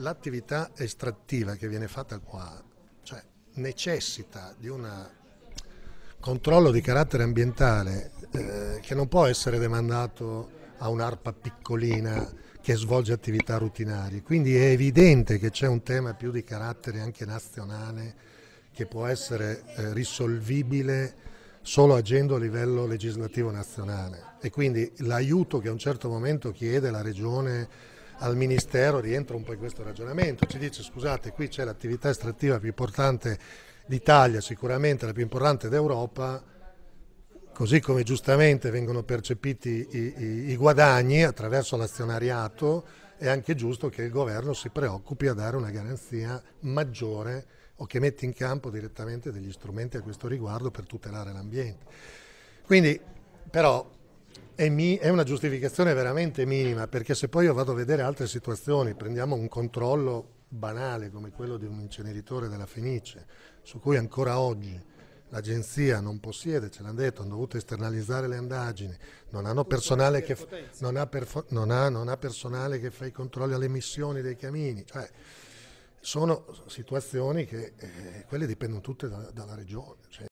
L'attività estrattiva che viene fatta qua cioè, necessita di un controllo di carattere ambientale eh, che non può essere demandato a un'arpa piccolina che svolge attività rutinarie. Quindi è evidente che c'è un tema più di carattere anche nazionale che può essere eh, risolvibile solo agendo a livello legislativo nazionale e quindi l'aiuto che a un certo momento chiede la Regione al Ministero rientra un po' in questo ragionamento, ci dice scusate qui c'è l'attività estrattiva più importante d'Italia, sicuramente la più importante d'Europa, così come giustamente vengono percepiti i, i, i guadagni attraverso l'azionariato, è anche giusto che il governo si preoccupi a dare una garanzia maggiore o che metta in campo direttamente degli strumenti a questo riguardo per tutelare l'ambiente. Quindi però è, mi, è, una giustificazione veramente minima, perché se poi io vado a vedere altre situazioni, prendiamo un controllo banale come quello di un inceneritore della Fenice, su cui ancora oggi l'agenzia non possiede, ce l'hanno detto, hanno dovuto esternalizzare le indagini, non, hanno personale che, non, ha, perfo, non, ha, non ha personale che fa i controlli alle emissioni dei camini. Cioè, sono situazioni che eh, quelle dipendono tutte da, dalla regione. Cioè.